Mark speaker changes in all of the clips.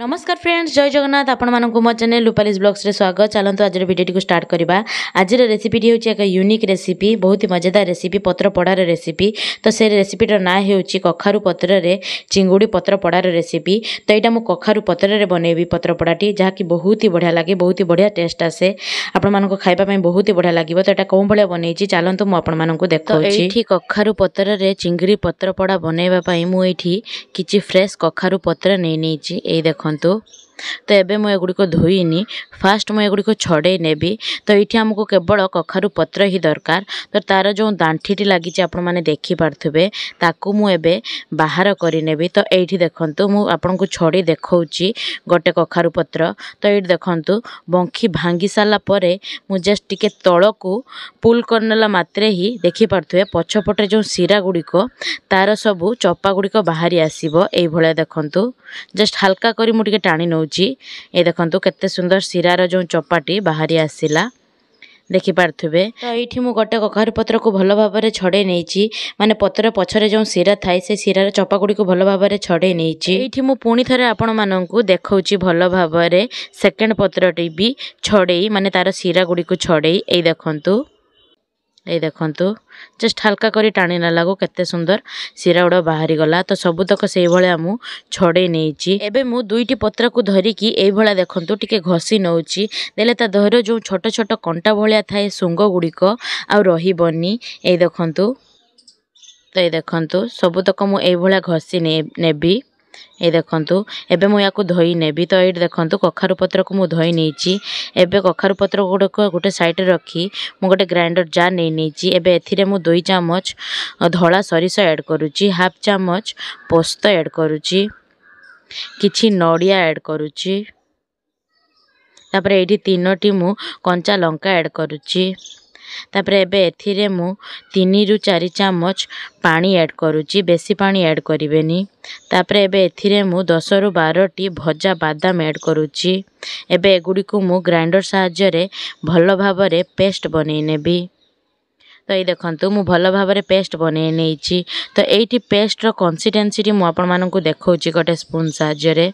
Speaker 1: ନମସ୍କାର ଫ୍ରେଣ୍ଡସ୍ ଜୟ ଜଗନ୍ନାଥ ଆପଣମାନଙ୍କୁ ମୋ ଚ୍ୟାନେଲ୍ ଲୁପାଲିସ୍ ବ୍ଲଗ୍ସରେ ସ୍ୱାଗତ ଚାଲନ୍ତୁ ଆଜିର ଭିଡ଼ିଓଟିକୁ ଷ୍ଟାର୍ଟ କରିବା ଆଜିର ରେସିପିଟି ହେଉଛି ଏକ ୟୁନିକ୍ ରେସିପି ବହୁତ ମଜାଦାର ରେସିପି ପତ୍ରପଡ଼ାର ରେସିପି ତ ସେ ରେସିପିର ନାଁ ହେଉଛି କଖାରୁ ପତ୍ରରେ ଚିଙ୍ଗୁଡ଼ି ପତ୍ରପଡ଼ାର ରେସିପି ତ ଏଇଟା ମୁଁ କଖାରୁ ପତ୍ରରେ ବନେଇବି ପତ୍ରପଡ଼ାଟି ଯାହାକି ବହୁତ ବଢ଼ିଆ ଲାଗେ ବହୁତ ବଢ଼ିଆ ଟେଷ୍ଟ ଆସେ ଆପଣମାନଙ୍କୁ ଖାଇବା ପାଇଁ ବହୁତ ବଢ଼ିଆ ଲାଗିବ ତ ଏଇଟା କେଉଁ ଭଳିଆ ବନେଇଛି ଚାଲନ୍ତୁ ମୁଁ ଆପଣମାନଙ୍କୁ ଦେଖାଉଛି ଏଇଠି କଖାରୁ ପତ୍ରରେ ଚିଙ୍ଗୁଡ଼ି ପତ୍ରପଡ଼ା ବନେଇବା ପାଇଁ ମୁଁ ଏଇଠି କିଛି ଫ୍ରେଶ୍ କଖାରୁ ପତ୍ର ନେଇ ନେଇଛି ଏଇ ଦେଖନ୍ତୁ ଦେଖନ୍ତୁ ତ ଏବେ ମୁଁ ଏଗୁଡ଼ିକ ଧୋଇନି ଫାଷ୍ଟ ମୁଁ ଏଗୁଡ଼ିକ ଛଡ଼େଇ ନେବି ତ ଏଇଠି ଆମକୁ କେବଳ କଖାରୁ ପତ୍ର ହିଁ ଦରକାର ତ ତା'ର ଯେଉଁ ଦାଣ୍ଠିଟି ଲାଗିଛି ଆପଣମାନେ ଦେଖିପାରୁଥିବେ ତାକୁ ମୁଁ ଏବେ ବାହାର କରିନେବି ତ ଏଇଠି ଦେଖନ୍ତୁ ମୁଁ ଆପଣଙ୍କୁ ଛଡ଼େଇ ଦେଖାଉଛି ଗୋଟେ କଖାରୁ ପତ୍ର ତ ଏଇଠି ଦେଖନ୍ତୁ ବଙ୍ଖି ଭାଙ୍ଗି ସାରିଲା ପରେ ମୁଁ ଜଷ୍ଟ ଟିକେ ତଳକୁ ପୁଲ୍ କରିନେଲା ମାତ୍ରେ ହିଁ ଦେଖିପାରୁଥିବେ ପଛପଟେ ଯେଉଁ ଶିରା ଗୁଡ଼ିକ ତା'ର ସବୁ ଚପା ଗୁଡ଼ିକ ବାହାରି ଆସିବ ଏଇଭଳିଆ ଦେଖନ୍ତୁ ଜଷ୍ଟ ହାଲକା କରି ମୁଁ ଟିକେ ଟାଣି ନେଉଛି ହେଉଛି ଏ ଦେଖନ୍ତୁ କେତେ ସୁନ୍ଦର ଶିରାର ଯେଉଁ ଚପାଟି ବାହାରି ଆସିଲା ଦେଖିପାରୁଥିବେ ତ ଏଇଠି ମୁଁ ଗୋଟେ କଖାରୁ ପତ୍ରକୁ ଭଲ ଭାବରେ ଛଡ଼େଇ ନେଇଛି ମାନେ ପତ୍ର ପଛରେ ଯେଉଁ ଶିରା ଥାଏ ସେ ଶିରାର ଚପାଗୁଡ଼ିକୁ ଭଲ ଭାବରେ ଛଡ଼େଇ ନେଇଛି ଏଇଠି ମୁଁ ପୁଣି ଥରେ ଆପଣମାନଙ୍କୁ ଦେଖାଉଛି ଭଲ ଭାବରେ ସେକେଣ୍ଡ ପତ୍ରଟି ବି ଛଡ଼େଇ ମାନେ ତା'ର ଶିରାଗୁଡ଼ିକୁ ଛଡ଼େଇ ଏଇ ଦେଖନ୍ତୁ ଏଇ ଦେଖନ୍ତୁ ଜଷ୍ଟ ହାଲକା କରି ଟାଣି ନେଲାକୁ କେତେ ସୁନ୍ଦର ଶିରାଗୁଡ଼ା ବାହାରିଗଲା ତ ସବୁତକ ସେଇଭଳିଆ ମୁଁ ଛଡ଼େଇ ନେଇଛି ଏବେ ମୁଁ ଦୁଇଟି ପତ୍ରକୁ ଧରିକି ଏଇଭଳିଆ ଦେଖନ୍ତୁ ଟିକେ ଘଷି ନେଉଛି ଦେଲେ ତା ଦେହର ଯେଉଁ ଛୋଟ ଛୋଟ କଣ୍ଟା ଭଳିଆ ଥାଏ ଶୁଙ୍ଗ ଗୁଡ଼ିକ ଆଉ ରହିବନି ଏଇ ଦେଖନ୍ତୁ ତ ଏଇ ଦେଖନ୍ତୁ ସବୁତକ ମୁଁ ଏଇଭଳିଆ ଘଷି ନେବି ଏ ଦେଖନ୍ତୁ ଏବେ ମୁଁ ୟାକୁ ଧୋଇ ନେବି ତ ଏଇଠି ଦେଖନ୍ତୁ କଖାରୁ ପତ୍ରକୁ ମୁଁ ଧୋଇ ନେଇଛି ଏବେ କଖାରୁ ପତ୍ର ଗୁଡ଼ିକ ଗୋଟେ ସାଇଡ଼୍ରେ ରଖି ମୁଁ ଗୋଟେ ଗ୍ରାଇଣ୍ଡର୍ ଜା ନେଇଛି ଏବେ ଏଥିରେ ମୁଁ ଦୁଇ ଚାମଚ ଧଳା ସୋରିଷ ଆଡ଼୍ କରୁଛି ହାଫ୍ ଚାମଚ ପୋସ୍ତ ଆଡ଼୍ କରୁଛି କିଛି ନଡ଼ିଆ ଆଡ଼୍ କରୁଛି ତାପରେ ଏଇଠି ତିନୋଟି ମୁଁ କଞ୍ଚା ଲଙ୍କା ଆଡ଼୍ କରୁଛି ତାପରେ ଏବେ ଏଥିରେ ମୁଁ ତିନିରୁ ଚାରି ଚାମଚ ପାଣି ଆଡ଼୍ କରୁଛି ବେଶୀ ପାଣି ଆଡ଼୍ କରିବେନି ତାପରେ ଏବେ ଏଥିରେ ମୁଁ ଦଶରୁ ବାରଟି ଭଜା ବାଦାମ ଆଡ଼୍ କରୁଛି ଏବେ ଏଗୁଡ଼ିକୁ ମୁଁ ଗ୍ରାଇଣ୍ଡର ସାହାଯ୍ୟରେ ଭଲ ଭାବରେ ପେଷ୍ଟ ବନେଇ ନେବି ତ ଏଇ ଦେଖନ୍ତୁ ମୁଁ ଭଲ ଭାବରେ ପେଷ୍ଟ ବନେଇ ନେଇଛି ତ ଏଇଠି ପେଷ୍ଟର କନସିଷ୍ଟେନ୍ସିଟି ମୁଁ ଆପଣମାନଙ୍କୁ ଦେଖଉଛି ଗୋଟେ ସ୍ପୁନ୍ ସାହାଯ୍ୟରେ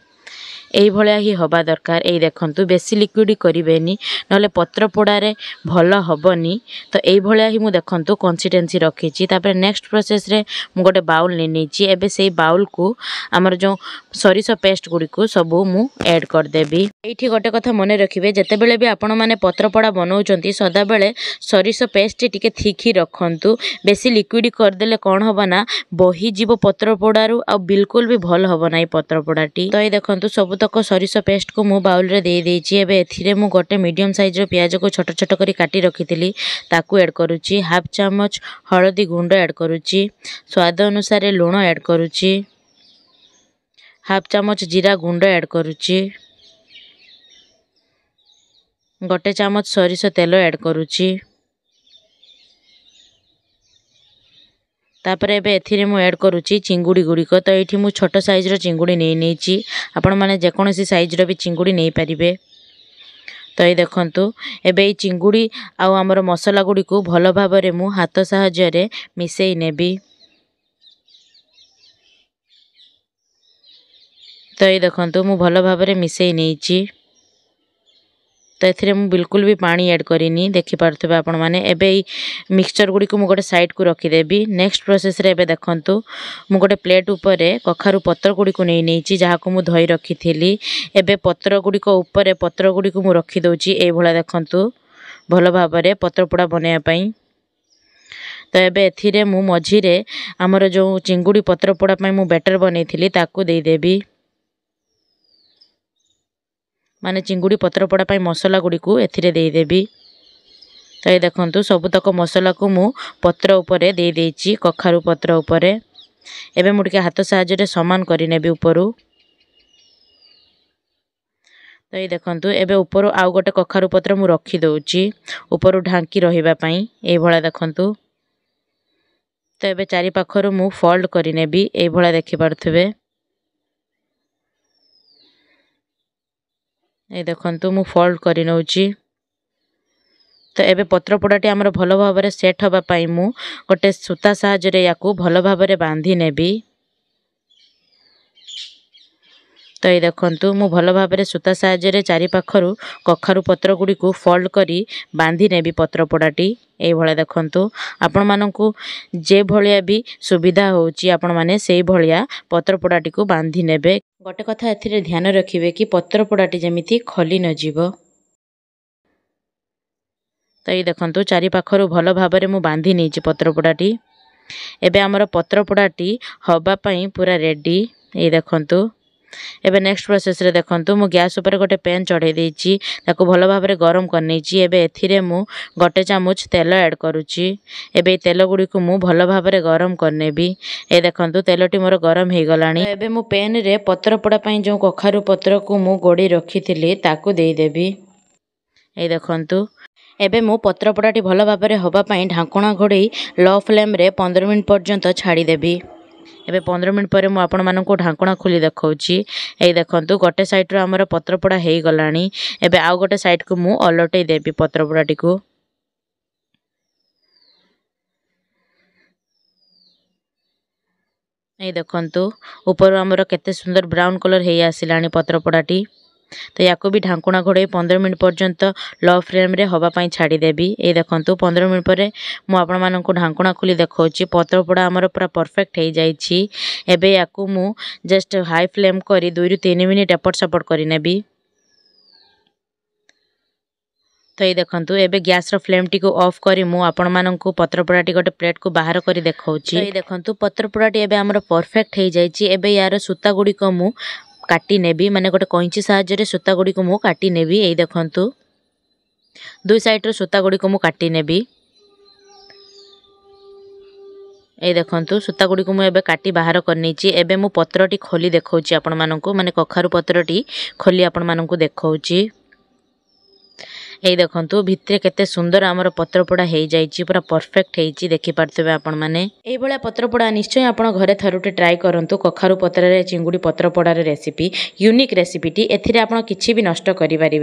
Speaker 1: ଏଇଭଳିଆ ହିଁ ହେବା ଦରକାର ଏଇ ଦେଖନ୍ତୁ ବେଶୀ ଲିକ୍ୱିଡ଼ କରିବେନି ନହେଲେ ପତ୍ର ପୋଡ଼ାରେ ଭଲ ହେବନି ତ ଏଇଭଳିଆ ହିଁ ମୁଁ ଦେଖନ୍ତୁ କନ୍ସିଷ୍ଟେନ୍ସି ରଖିଛି ତାପରେ ନେକ୍ସଟ ପ୍ରୋସେସ୍ରେ ମୁଁ ଗୋଟେ ବାଉଲ୍ ନେଇନେଇଛି ଏବେ ସେଇ ବାଉଲ୍କୁ ଆମର ଯେଉଁ ସୋରିଷ ପେଷ୍ଟ ଗୁଡ଼ିକୁ ସବୁ ମୁଁ ଆଡ଼୍ କରିଦେବି ଏଇଠି ଗୋଟେ କଥା ମନେ ରଖିବେ ଯେତେବେଳେ ବି ଆପଣମାନେ ପତ୍ରପୋଡ଼ା ବନାଉଛନ୍ତି ସଦାବେଳେ ସୋରିଷ ପେଷ୍ଟ ଟିକେ ଥିକ୍ ହିଁ ରଖନ୍ତୁ ବେଶୀ ଲିକ୍ୱିଡ଼ କରିଦେଲେ କ'ଣ ହେବ ନା ବହିଯିବ ପତ୍ରପୋଡ଼ାରୁ ଆଉ ବିଲକୁଲ ବି ଭଲ ହେବ ନାହିଁ ପତ୍ରପୋଡ଼ାଟି ତ ଏଇ ଦେଖନ୍ତୁ ସବୁ ସାବୁତକ ସୋରିଷ ପେଷ୍ଟକୁ ମୁଁ ଦେଇ ଦେଇଛି ଏବେ ଏଥିରେ ମୁଁ ଗୋଟେ ମିଡ଼ିୟମ ସାଇଜ୍ର ପିଆଜକୁ ଛୋଟ ଛୋଟ କରି କାଟି ରଖିଥିଲି ତାକୁ ଆଡ଼୍ କରୁଛି ହାଫ୍ ଚାମଚ ହଳଦୀ ଗୁଣ୍ଡ ଆଡ଼୍ କରୁଛି ସ୍ୱାଦ ଅନୁସାରେ ଲୁଣ ଆଡ଼୍ କରୁଛି ହାଫ୍ ଚାମଚ ଜିରା ଗୁଣ୍ଡ ଆଡ଼୍ କରୁଛି ଗୋଟେ ଚାମଚ ସୋରିଷ ତେଲ ଆଡ଼୍ କରୁଛି ତାପରେ ଏବେ ଏଥିରେ ମୁଁ ଆଡ଼୍ କରୁଛି ଚିଙ୍ଗୁଡ଼ି ଗୁଡ଼ିକ ତ ଏଇଠି ମୁଁ ଛୋଟ ସାଇଜ୍ର ଚିଙ୍ଗୁଡ଼ି ନେଇ ନେଇଛି ଆପଣମାନେ ଯେକୌଣସି ସାଇଜ୍ର ବି ଚିଙ୍ଗୁଡ଼ି ନେଇପାରିବେ ତ ଏଇ ଦେଖନ୍ତୁ ଏବେ ଏଇ ଚିଙ୍ଗୁଡ଼ି ଆଉ ଆମର ମସଲା ଗୁଡ଼ିକୁ ଭଲ ଭାବରେ ମୁଁ ହାତ ସାହାଯ୍ୟରେ ମିଶାଇ ନେବି ତ ଏଇ ଦେଖନ୍ତୁ ମୁଁ ଭଲ ଭାବରେ ମିଶାଇ ନେଇଛି ତ ଏଥିରେ ମୁଁ ବିଲକୁଲ ବି ପାଣି ଆଡ଼୍ କରିନି ଦେଖିପାରୁଥିବେ ଆପଣମାନେ ଏବେ ଏଇ ମିକ୍ସଚର୍ ଗୁଡ଼ିକୁ ମୁଁ ଗୋଟେ ସାଇଡ଼କୁ ରଖିଦେବି ନେକ୍ସଟ ପ୍ରୋସେସ୍ରେ ଏବେ ଦେଖନ୍ତୁ ମୁଁ ଗୋଟେ ପ୍ଲେଟ୍ ଉପରେ କଖାରୁ ପତ୍ର ଗୁଡ଼ିକୁ ନେଇ ନେଇଛି ଯାହାକୁ ମୁଁ ଧୋଇ ରଖିଥିଲି ଏବେ ପତ୍ର ଗୁଡ଼ିକ ଉପରେ ପତ୍ର ଗୁଡ଼ିକୁ ମୁଁ ରଖିଦେଉଛି ଏଇଭଳିଆ ଦେଖନ୍ତୁ ଭଲ ଭାବରେ ପତ୍ର ପୋଡ଼ା ବନେଇବା ପାଇଁ ତ ଏବେ ଏଥିରେ ମୁଁ ମଝିରେ ଆମର ଯେଉଁ ଚିଙ୍ଗୁଡ଼ି ପତ୍ରପୋଡ଼ା ପାଇଁ ମୁଁ ବେଟର୍ ବନେଇଥିଲି ତାକୁ ଦେଇଦେବି ମାନେ ଚିଙ୍ଗୁଡ଼ି ପତ୍ରପୋଡ଼ା ପାଇଁ ମସଲା ଗୁଡ଼ିକୁ ଏଥିରେ ଦେଇଦେବି ତ ଏ ଦେଖନ୍ତୁ ସବୁତକ ମସଲାକୁ ମୁଁ ପତ୍ର ଉପରେ ଦେଇଦେଇଛି କଖାରୁ ପତ୍ର ଉପରେ ଏବେ ମୁଁ ଟିକିଏ ହାତ ସାହାଯ୍ୟରେ ସମାନ କରିନେବି ଉପରୁ ତ ଏଇ ଦେଖନ୍ତୁ ଏବେ ଉପରୁ ଆଉ ଗୋଟେ କଖାରୁ ପତ୍ର ମୁଁ ରଖିଦେଉଛି ଉପରୁ ଢାଙ୍କି ରହିବା ପାଇଁ ଏଇଭଳିଆ ଦେଖନ୍ତୁ ତ ଏବେ ଚାରିପାଖରୁ ମୁଁ ଫୋଲ୍ଡ କରିନେବି ଏଇଭଳିଆ ଦେଖିପାରୁଥିବେ ଏ ଦେଖନ୍ତୁ ମୁଁ ଫୋଲ୍ଡ କରିନେଉଛି ତ ଏବେ ପତ୍ରପୋଡ଼ାଟି ଆମର ଭଲ ଭାବରେ ସେଟ୍ ହେବା ପାଇଁ ମୁଁ ଗୋଟେ ସୂତା ସାହାଯ୍ୟରେ ୟାକୁ ଭଲ ଭାବରେ ବାନ୍ଧି ନେବି ତୈ ଦେଖନ୍ତୁ ମୁଁ ଭଲ ଭାବରେ ସୂତା ସାହାଯ୍ୟରେ ଚାରିପାଖରୁ କଖାରୁ ପତ୍ରଗୁଡ଼ିକୁ ଫୋଲ୍ଡ କରି ବାନ୍ଧି ନେବି ପତ୍ରପୋଡ଼ାଟି ଏଇଭଳିଆ ଦେଖନ୍ତୁ ଆପଣମାନଙ୍କୁ ଯେଭଳିଆ ବି ସୁବିଧା ହେଉଛି ଆପଣମାନେ ସେଇଭଳିଆ ପତ୍ରପୋଡ଼ାଟିକୁ ବାନ୍ଧି ନେବେ ଗୋଟେ କଥା ଏଥିରେ ଧ୍ୟାନ ରଖିବେ କି ପତ୍ରପୋଡ଼ାଟି ଯେମିତି ଖଲି ନଯିବ ତୈ ଦେଖନ୍ତୁ ଚାରିପାଖରୁ ଭଲ ଭାବରେ ମୁଁ ବାନ୍ଧି ନେଇଛି ପତ୍ରପୋଡ଼ାଟି ଏବେ ଆମର ପତ୍ରପୋଡ଼ାଟି ହେବା ପାଇଁ ପୁରା ରେଡ଼ି ଏଇ ଦେଖନ୍ତୁ ଏବେ ନେକ୍ସଟ ପ୍ରୋସେସରେ ଦେଖନ୍ତୁ ମୁଁ ଗ୍ୟାସ୍ ଉପରେ ଗୋଟେ ପେନ୍ ଚଢ଼େଇ ଦେଇଛି ତାକୁ ଭଲ ଭାବରେ ଗରମ କରିନେଇଛି ଏବେ ଏଥିରେ ମୁଁ ଗୋଟେ ଚାମୁଚ ତେଲ ଆଡ଼୍ କରୁଛି ଏବେ ଏଇ ତେଲଗୁଡ଼ିକୁ ମୁଁ ଭଲ ଭାବରେ ଗରମ କରିନେବି ଏ ଦେଖନ୍ତୁ ତେଲଟି ମୋର ଗରମ ହୋଇଗଲାଣି ଏବେ ମୁଁ ପେନ୍ରେ ପତ୍ରପୋଡ଼ା ପାଇଁ ଯେଉଁ କଖାରୁ ପତ୍ରକୁ ମୁଁ ଗୋଡ଼ି ରଖିଥିଲି ତାକୁ ଦେଇଦେବି ଏଇ ଦେଖନ୍ତୁ ଏବେ ମୁଁ ପତ୍ରପୋଡ଼ାଟି ଭଲ ଭାବରେ ହେବା ପାଇଁ ଢାଙ୍କୁଣା ଘୋଡ଼ାଇ ଲୋ ଫ୍ଲେମ୍ରେ ପନ୍ଦର ମିନିଟ୍ ପର୍ଯ୍ୟନ୍ତ ଛାଡ଼ିଦେବି ଏବେ ପନ୍ଦର ମିନିଟ୍ ପରେ ମୁଁ ଆପଣମାନଙ୍କୁ ଢାଙ୍କଣା ଖୋଲି ଦେଖାଉଛି ଏଇ ଦେଖନ୍ତୁ ଗୋଟେ ସାଇଡ଼୍ରୁ ଆମର ପତ୍ରପୋଡ଼ା ହେଇଗଲାଣି ଏବେ ଆଉ ଗୋଟେ ସାଇଡ଼୍କୁ ମୁଁ ଅଲଟେଇ ଦେବି ପତ୍ରପୋଡ଼ାଟିକୁ ଏଇ ଦେଖନ୍ତୁ ଉପରୁ ଆମର କେତେ ସୁନ୍ଦର ବ୍ରାଉନ୍ କଲର୍ ହେଇଆସିଲାଣି ପତ୍ରପୋଡ଼ାଟି ତ ୟାକୁ ବି ଢାଙ୍କୁଣା ଘୋଡ଼େଇ ପନ୍ଦର ମିନିଟ୍ ପର୍ଯ୍ୟନ୍ତ ଲୋ ଫ୍ଲେମ୍ରେ ହେବା ପାଇଁ ଛାଡ଼ିଦେବି ଏଇ ଦେଖନ୍ତୁ ପନ୍ଦର ମିନିଟ୍ ପରେ ମୁଁ ଆପଣମାନଙ୍କୁ ଢାଙ୍କୁଣା ଖୋଲି ଦେଖାଉଛି ପତ୍ରପୋଡ଼ା ଆମର ପୁରା ପରଫେକ୍ଟ ହୋଇଯାଇଛି ଏବେ ୟାକୁ ମୁଁ ଜଷ୍ଟ ହାଇ ଫ୍ଲେମ୍ କରି ଦୁଇରୁ ତିନି ମିନିଟ୍ ଏପଟ ସେପଟ କରିନେବି ତ ଏଇ ଦେଖନ୍ତୁ ଏବେ ଗ୍ୟାସ୍ର ଫ୍ଲେମ୍ଟିକୁ ଅଫ୍ କରି ମୁଁ ଆପଣମାନଙ୍କୁ ପତ୍ରପୋଡ଼ାଟି ଗୋଟେ ପ୍ଲେଟ୍କୁ ବାହାର କରି ଦେଖାଉଛି ଏଇ ଦେଖନ୍ତୁ ପତ୍ରପୋଡ଼ାଟି ଏବେ ଆମର ପରଫେକ୍ଟ ହୋଇଯାଇଛି ଏବେ ୟାର ସୂତାଗୁଡ଼ିକ ମୁଁ କାଟିନେବି ମାନେ ଗୋଟେ କଇଁଚି ସାହାଯ୍ୟରେ ସୂତାଗୁଡ଼ିକୁ ମୁଁ କାଟିନେବି ଏଇ ଦେଖନ୍ତୁ ଦୁଇ ସାଇଡ଼୍ର ସୂତାଗୁଡ଼ିକୁ ମୁଁ କାଟିନେବି ଏଇ ଦେଖନ୍ତୁ ସୂତାଗୁଡ଼ିକୁ ମୁଁ ଏବେ କାଟି ବାହାର କରିନେଇଛି ଏବେ ମୁଁ ପତ୍ରଟି ଖୋଲି ଦେଖାଉଛି ଆପଣମାନଙ୍କୁ ମାନେ କଖାରୁ ପତ୍ରଟି ଖୋଲି ଆପଣମାନଙ୍କୁ ଦେଖାଉଛି এই দেখন্তু ভিতরে কেতে সুন্দর আমার পত্রপোড়া হয়ে হয়েযাইছি পুরা পরফেক্ট হয়েছি দেখিপারুবে আপনার এইভাবে পত্রপোড়া নিশ্চয় আপনার ঘরে থরুটে ট্রাই করতু কখারু পত্রের চিঙ্গুড়ি পত্রপোড়ার রেসিপি ইউনিক রেসিপিটি এর আপনার কিছু বি নষ্ট করে পারে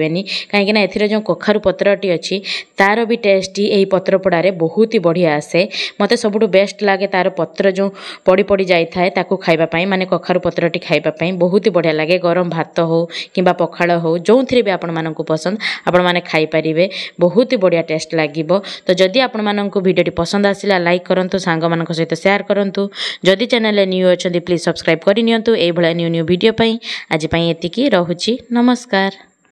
Speaker 1: কিনা এর যে কখারু পত্রটি অছি তার বি টেস্টটি এই পত্রপোড়ার বহুত বড়িয়া আসে মতো সবুঠু বেস্ট লাগে তার পত্র যে পড়ি পড়ি যাই থাকে তাকে খাইবা মানে কখারু পত্রটি খাইবা বহুত বড়িয়া লাগে গরম ভাত হোক কিংবা পখাড় হো যে আপনার পসন্দ আপনার খাই ଖାଇପାରିବେ ବହୁତ ହି ବଢ଼ିଆ ଟେଷ୍ଟ ଲାଗିବ ତ ଯଦି ଆପଣମାନଙ୍କୁ ଭିଡ଼ିଓଟି ପସନ୍ଦ ଆସିଲା ଲାଇକ୍ କରନ୍ତୁ ସାଙ୍ଗମାନଙ୍କ ସହିତ ସେୟାର କରନ୍ତୁ ଯଦି ଚ୍ୟାନେଲରେ ନ୍ୟୁ ଅଛନ୍ତି ପ୍ଲିଜ୍ ସବସ୍କ୍ରାଇବ୍ କରିନିଅନ୍ତୁ ଏଇଭଳିଆ ନ୍ୟୁ ନ୍ୟୁ ଭିଡ଼ିଓ ପାଇଁ ଆଜି ପାଇଁ ଏତିକି ରହୁଛି ନମସ୍କାର